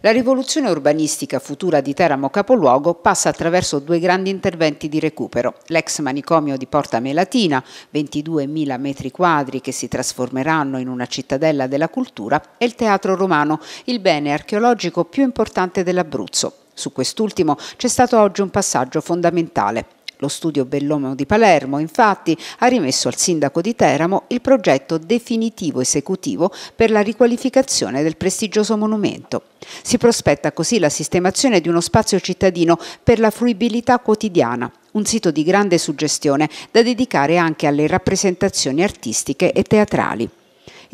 La rivoluzione urbanistica futura di Teramo Capoluogo passa attraverso due grandi interventi di recupero, l'ex manicomio di Porta Melatina, 22.000 metri quadri che si trasformeranno in una cittadella della cultura, e il Teatro Romano, il bene archeologico più importante dell'Abruzzo. Su quest'ultimo c'è stato oggi un passaggio fondamentale. Lo studio Bellomo di Palermo, infatti, ha rimesso al sindaco di Teramo il progetto definitivo esecutivo per la riqualificazione del prestigioso monumento. Si prospetta così la sistemazione di uno spazio cittadino per la fruibilità quotidiana, un sito di grande suggestione da dedicare anche alle rappresentazioni artistiche e teatrali.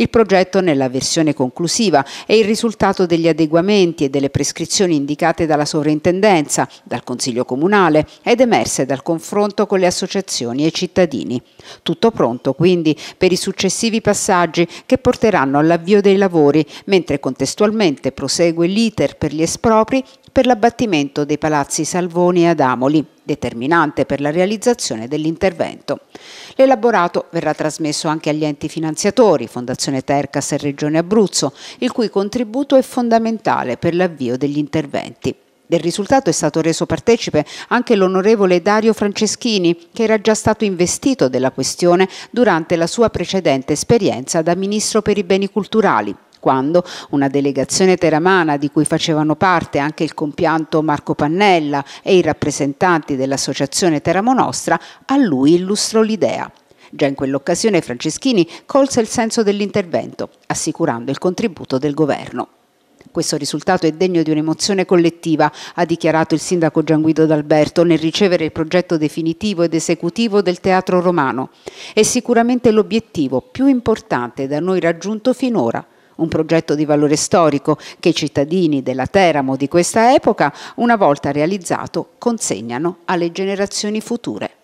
Il progetto nella versione conclusiva è il risultato degli adeguamenti e delle prescrizioni indicate dalla sovrintendenza, dal Consiglio Comunale ed emerse dal confronto con le associazioni e i cittadini. Tutto pronto quindi per i successivi passaggi che porteranno all'avvio dei lavori, mentre contestualmente prosegue l'iter per gli espropri per l'abbattimento dei palazzi Salvoni ad Amoli determinante per la realizzazione dell'intervento. L'elaborato verrà trasmesso anche agli enti finanziatori, Fondazione Tercas e Regione Abruzzo, il cui contributo è fondamentale per l'avvio degli interventi. Del risultato è stato reso partecipe anche l'onorevole Dario Franceschini, che era già stato investito della questione durante la sua precedente esperienza da Ministro per i Beni Culturali quando una delegazione teramana di cui facevano parte anche il compianto Marco Pannella e i rappresentanti dell'associazione Teramo Nostra a lui illustrò l'idea. Già in quell'occasione Franceschini colse il senso dell'intervento, assicurando il contributo del governo. Questo risultato è degno di un'emozione collettiva, ha dichiarato il sindaco Gianguido D'Alberto nel ricevere il progetto definitivo ed esecutivo del teatro romano. È sicuramente l'obiettivo più importante da noi raggiunto finora, un progetto di valore storico che i cittadini della Teramo di questa epoca, una volta realizzato, consegnano alle generazioni future.